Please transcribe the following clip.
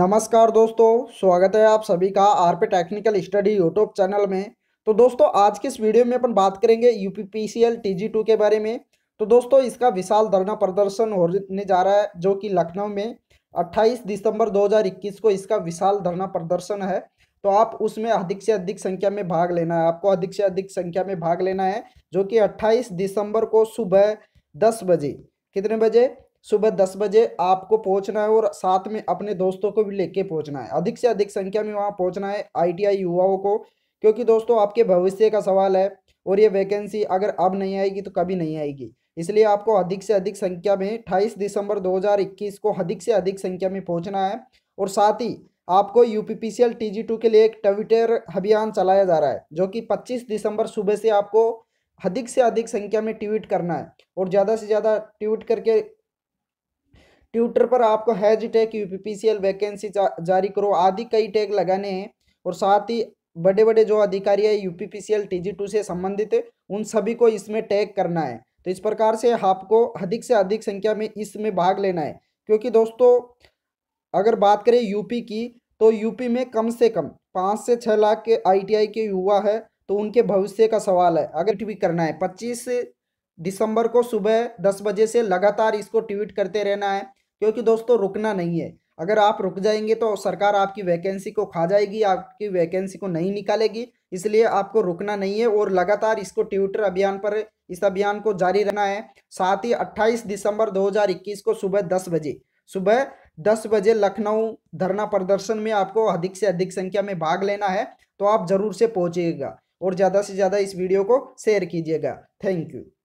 नमस्कार दोस्तों स्वागत है आप सभी का आर पे टेक्निकल स्टडी यूट्यूब चैनल में तो दोस्तों आज के इस वीडियो में अपन बात करेंगे U P P C L T G two के बारे में तो दोस्तों इसका विशाल धरना प्रदर्शन होने जा रहा है जो कि लखनऊ में 28 दिसंबर 2021 को इसका विशाल धरना प्रदर्शन है तो आप उसमें अधिक से अधिक संख्या में भाग लेना है आपको अधिक से अधिक संख्या में भाग लेना है जो कि अट्ठाईस दिसंबर को सुबह दस बजे कितने बजे सुबह दस बजे आपको पहुंचना है और साथ में अपने दोस्तों को भी लेके पहुंचना है अधिक से अधिक संख्या में वहाँ पहुंचना है आईटीआई युवाओं को क्योंकि दोस्तों आपके भविष्य का सवाल है और ये वैकेंसी अगर अब नहीं आएगी तो कभी नहीं आएगी इसलिए आपको अधिक से अधिक संख्या में अठाईस दिसंबर दो को अधिक से अधिक संख्या में पहुँचना है और साथ ही आपको U P P C L T G two के लिए एक ट्विटर अभियान चलाया जा रहा है जो कि 25 दिसंबर सुबह से आपको अधिक से अधिक संख्या में ट्वीट करना है और ज़्यादा से ज़्यादा ट्वीट करके ट्विटर पर आपको hash tag U P vacancy जा, जारी करो आदि कई टैग लगाने हैं और साथ ही बड़े बड़े जो अधिकारी है यू पी टीजी टू से संबंधित उन सभी को इसमें टैग करना है तो इस प्रकार से आपको अधिक से अधिक संख्या में इसमें भाग लेना है क्योंकि दोस्तों अगर बात करें यूपी की तो यूपी में कम से कम पाँच से छः लाख के आईटीआई के युवा है तो उनके भविष्य का सवाल है अगर ट्वीट करना है पच्चीस दिसंबर को सुबह दस बजे से लगातार इसको ट्वीट करते रहना है क्योंकि दोस्तों रुकना नहीं है अगर आप रुक जाएंगे तो सरकार आपकी वैकेंसी को खा जाएगी आपकी वैकेंसी को नहीं निकालेगी इसलिए आपको रुकना नहीं है और लगातार इसको ट्विटर अभियान पर इस अभियान को जारी रहना है साथ ही 28 दिसंबर 2021 को सुबह 10 बजे सुबह 10 बजे लखनऊ धरना प्रदर्शन में आपको अधिक से अधिक संख्या में भाग लेना है तो आप जरूर से पहुँचिएगा और ज़्यादा से ज़्यादा इस वीडियो को शेयर कीजिएगा थैंक यू